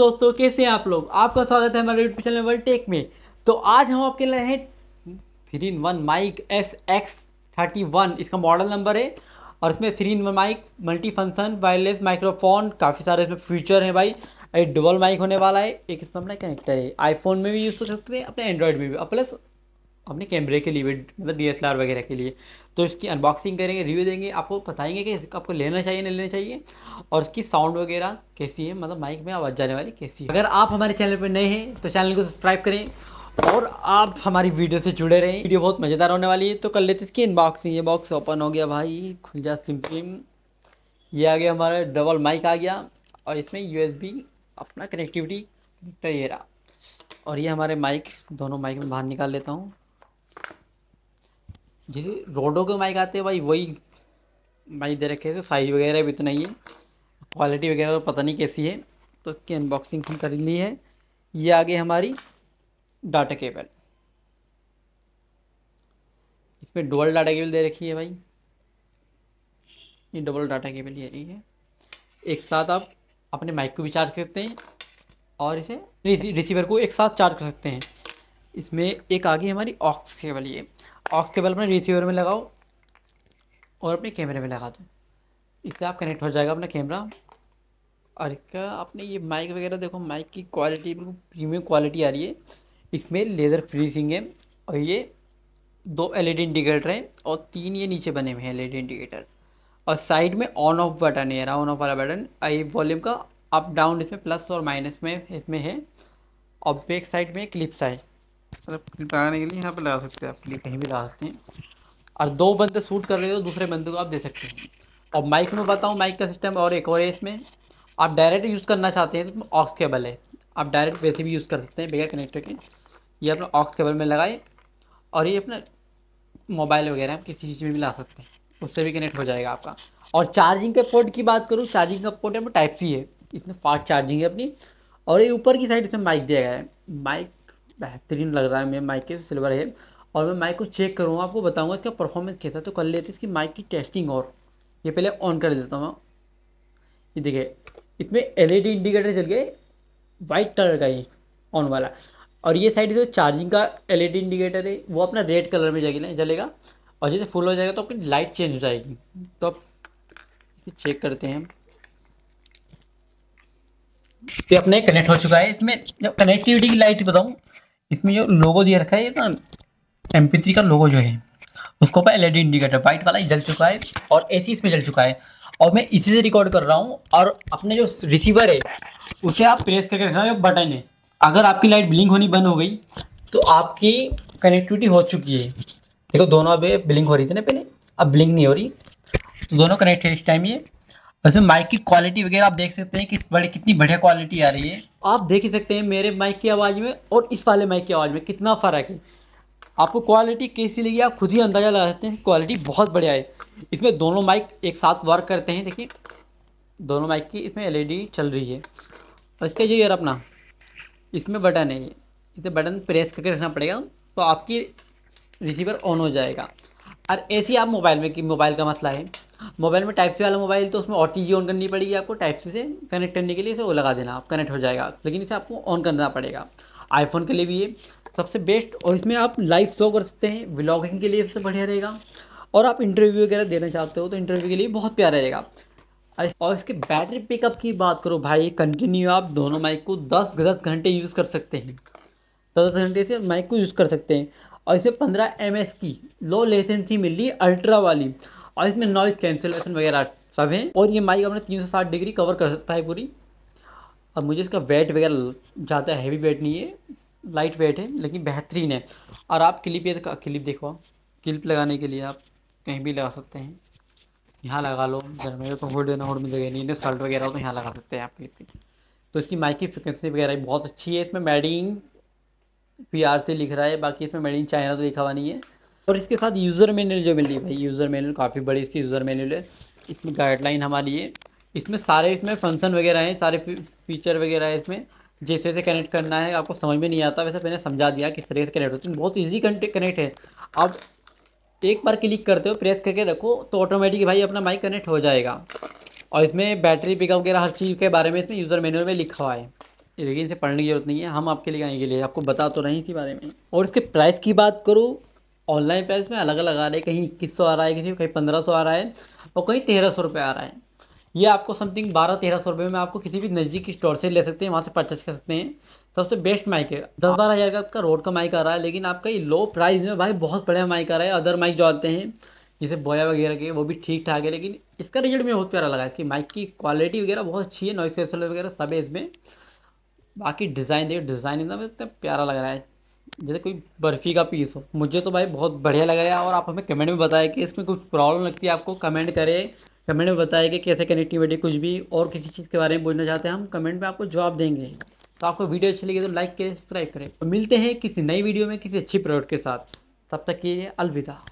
दोस्तों कैसे हैं आप लोग आपका स्वागत है हमारे यूट्यूब चैनल वर्ल्ड टेक में तो आज हम आपके लिए हैं three in one mic S X thirty one इसका मॉडल नंबर है और इसमें three in one mic multi function wireless microphone काफ़ी सारे इसमें फीचर हैं भाई एक डबल माइक होने वाला है एक इसमें अपना कनेक्टर है आईफोन में भी यूज़ कर सकते हैं अपने एंड्रॉयड में भी प्लस अपने कैमरे के लिए मतलब डी वगैरह के लिए तो इसकी अनबॉक्सिंग करेंगे रिव्यू देंगे आपको बताएंगे कि आपको लेना चाहिए नहीं लेना चाहिए और इसकी साउंड वगैरह कैसी है मतलब माइक में आवाज़ जाने वाली कैसी है अगर आप हमारे चैनल पर नए हैं तो चैनल को सब्सक्राइब करें और आप हमारी वीडियो से जुड़े रहें वीडियो बहुत मज़ेदार होने वाली है तो कर लेते इसकी अनबॉक्सिंग ये बॉक्स ओपन हो गया भाई खुल जा सिम सिम ये आ गया हमारा डबल माइक आ गया और इसमें यू अपना कनेक्टिविटी कनेक्टर ये रहा और ये हमारे माइक दोनों माइक में बाहर निकाल लेता हूँ जैसे रोडों के माइक आते हैं भाई वही माइक दे रखे थे साइज़ तो वगैरह भी उतना तो ही है क्वालिटी वगैरह तो पता नहीं कैसी है तो इसकी अनबॉक्सिंग हम कर ली है ये आगे हमारी डाटा केबल इसमें डबल डाटा केबल दे रखी है भाई ये डबल डाटा केबल ये रही है एक साथ आप अपने माइक को भी चार्ज कर सकते हैं और इसे रिसीवर को एक साथ चार्ज कर सकते हैं इसमें एक आगे हमारी ऑक्स केबल ये ऑक्स केबल अपने रिसीवर में लगाओ और अपने कैमरे में लगा दो इससे आप कनेक्ट हो जाएगा अपना कैमरा और इसका आपने ये माइक वगैरह देखो माइक की क्वालिटी बिल्कुल प्रीमियम क्वालिटी आ रही है इसमें लेज़र फ्रीसिंग है और ये दो एलईडी इंडिकेटर हैं और तीन ये नीचे बने हुए हैं एलईडी इंडिकेटर और साइड में ऑन ऑफ बटन है रहा ऑन ऑफ वाला बटन ये वॉल्यूम का अप डाउन इसमें प्लस और माइनस में इसमें है और बैक साइड में क्लिप्स है मतलब निपटाने के लिए यहाँ पे लगा सकते हैं आपके लिए कहीं भी लगा सकते हैं और दो बंदे सूट कर रहे हो दूसरे बंदे को आप दे सकते हैं और माइक में बताऊँ माइक का सिस्टम और एक और है इसमें आप डायरेक्ट यूज़ करना चाहते हैं तो ऑक्स केबल है आप डायरेक्ट वैसे भी यूज़ कर सकते हैं बगैर कनेक्टर के ये अपना ऑक्स केबल में लगाए और ये अपना मोबाइल वगैरह हम किसी चीज़ में भी ला सकते हैं उससे भी कनेक्ट हो जाएगा आपका और चार्जिंग के पोर्ट की बात करूँ चार्जिंग का पोर्ट है वो टाइप सी है इसमें फास्ट चार्जिंग है अपनी और ये ऊपर की साइड इसमें माइक दिया गया है माइक बेहतरीन लग रहा है मेरे माइक के सिल्वर है और मैं माइक को चेक करूँगा आपको बताऊँगा इसका परफॉर्मेंस कैसा तो कर लेते हैं इसकी माइक की टेस्टिंग और ये पहले ऑन कर देता हूँ ये देखिए इसमें एलईडी इंडिकेटर चल गए वाइट कलर का ये ऑन वाला और ये साइड जो चार्जिंग का एलईडी इंडिकेटर है वो अपना रेड कलर में जाएगी ना जलेगा और जैसे फुल हो जाएगा तो अपनी लाइट चेंज हो जाएगी तो आप चेक करते हैं तो अपने कनेक्ट हो चुका है इसमें जब कनेक्टिविटी की लाइट बताऊँ इसमें जो लोगो दिया रखा है ना एम का लोगो जो है उसको ऊपर एलईडी इंडिकेटर वाइट वाला ही जल चुका है और ए इसमें जल चुका है और मैं इसी से रिकॉर्ड कर रहा हूँ और अपने जो रिसीवर है उसे आप प्रेस करके रखना जो बटन है अगर आपकी लाइट ब्लिंक होनी बंद हो गई तो आपकी कनेक्टिविटी हो चुकी है देखो दोनों अब ब्लिंक हो रही थी ना पहले अब ब्लिंक नहीं हो रही तो दोनों कनेक्ट है इस टाइम ये उसमें माइक की क्वालिटी वगैरह आप देख सकते हैं कि बड़े कितनी बढ़िया क्वालिटी आ रही है आप देख ही सकते हैं मेरे माइक की आवाज़ में और इस वाले माइक की आवाज़ में कितना फ़र्क है आपको क्वालिटी कैसी लगी आप खुद ही अंदाज़ा लगा सकते हैं क्वालिटी बहुत बढ़िया है इसमें दोनों माइक एक साथ वर्क करते हैं देखिए दोनों माइक की इसमें एल चल रही है और इसका जो यार अपना इसमें बटन है इसे बटन प्रेस करके रखना पड़ेगा तो आपकी रिसीवर ऑन हो जाएगा और ऐसे ही आप मोबाइल में कि मोबाइल का मसला है मोबाइल में टाइप सी वाला मोबाइल तो उसमें ओ ऑन करनी पड़ेगी आपको टाइप सी से कनेक्ट करने के लिए इसे वो लगा देना आप कनेक्ट हो जाएगा लेकिन इसे आपको ऑन करना पड़ेगा आईफोन के लिए भी ये सबसे बेस्ट और इसमें आप लाइव शो कर सकते हैं ब्लॉगिंग के लिए सबसे बढ़िया रहेगा और आप इंटरव्यू वगैरह देना चाहते हो तो इंटरव्यू के लिए बहुत प्यारा रहेगा और इसके बैटरी पिकअप की बात करो भाई कंटिन्यू आप दोनों माइक को दस दस घंटे यूज़ कर सकते हैं दस दस घंटे से माइक को यूज़ कर सकते हैं और इसे पंद्रह एम की लो लेसेंसी रही अल्ट्रा वाली और इसमें नॉइज कैंसिलेशन वगैरह सब है और ये माइक अपने 360 डिग्री कवर कर सकता है पूरी अब मुझे इसका वेट वगैरह ज़्यादा हैवी वेट नहीं है लाइट वेट है लेकिन बेहतरीन है और आप क्लिप ये क्लिप देखो क्लिप लगाने के लिए आप कहीं भी लगा सकते हैं यहाँ लगा लो घर में तो होल्ड देना होल्ड में लगे नहीं सल्ट वगैरह हो तो यहाँ लगा सकते हैं आप क्लिप तो इसकी माइक की फ्रिक्वेंसी वगैरह बहुत अच्छी है इसमें मेडिंग पी से लिख रहा है बाकी इसमें मेडिंग चाइना तो लिखा हुआ नहीं है और इसके साथ यूज़र मैनुअल जो मिली है भाई यूज़र मैनुअल काफ़ी बड़ी इसकी यूज़र मैनुअल है इसमें गाइडलाइन हमारी है इसमें सारे इसमें फंक्शन वगैरह हैं सारे फीचर वगैरह है इसमें जैसे जैसे कनेक्ट करना है आपको समझ में नहीं आता वैसे मैंने समझा दिया किस तरीके से कनेक्ट होते हैं बहुत ईजी कनेक्ट है आप एक बार क्लिक करते हो प्रेस करके रखो तो ऑटोमेटिक भाई अपना माइक कनेक्ट हो जाएगा और इसमें बैटरी पिकअप वगैरह हर चीज़ के बारे में इसमें यूज़र मैनुअल में लिखा हुआ है लेकिन इसे पढ़ने की जरूरत नहीं है हम आपके लिए आएंगे लिए आपको बता तो रहे इसी बारे में और इसके प्राइस की बात करूँ ऑनलाइन प्राइस में अलग अलग आ रहे हैं कहीं इक्कीस सौ आ रहा है किसी कहीं पंद्रह सौ आ रहा है और कहीं तेरह सौ रुपये आ रहा है ये आपको समथिंग बारह तेरह सौ रुपये में आपको किसी भी नज़दीकी स्टोर से ले सकते हैं वहाँ से परचेज कर सकते हैं सबसे बेस्ट माइक है दस बारह हज़ार का आपका रोड का माइक आ रहा है लेकिन आपका ये लो प्राइस में भाई बहुत बढ़िया माइक आ रहा है अदर माइक जो आते हैं जैसे बोया वगैरह के वो भी ठीक ठाक है लेकिन इसका रिजल्ट मुझे बहुत प्यारा लगा इसकी माइक की क्वालिटी वगैरह बहुत अच्छी है नॉइस कैप्सल वगैरह सब है इसमें बाकी डिज़ाइन देखिए डिज़ाइन एकदम इतना प्यारा लग रहा है जैसे कोई बर्फ़ी का पीस हो मुझे तो भाई बहुत बढ़िया है और आप हमें कमेंट में बताएं कि इसमें कुछ प्रॉब्लम लगती है आपको कमेंट करें कमेंट में बताएं कि कैसे कनेक्टिविटी कुछ भी और किसी चीज़ के बारे में बोलना चाहते हैं हम कमेंट में आपको जवाब देंगे तो आपको वीडियो अच्छी लगी तो लाइक करें सब्सक्राइब करें तो मिलते हैं किसी नई वीडियो में किसी अच्छी प्रोडक्ट के साथ तब तक के लिए अलविदा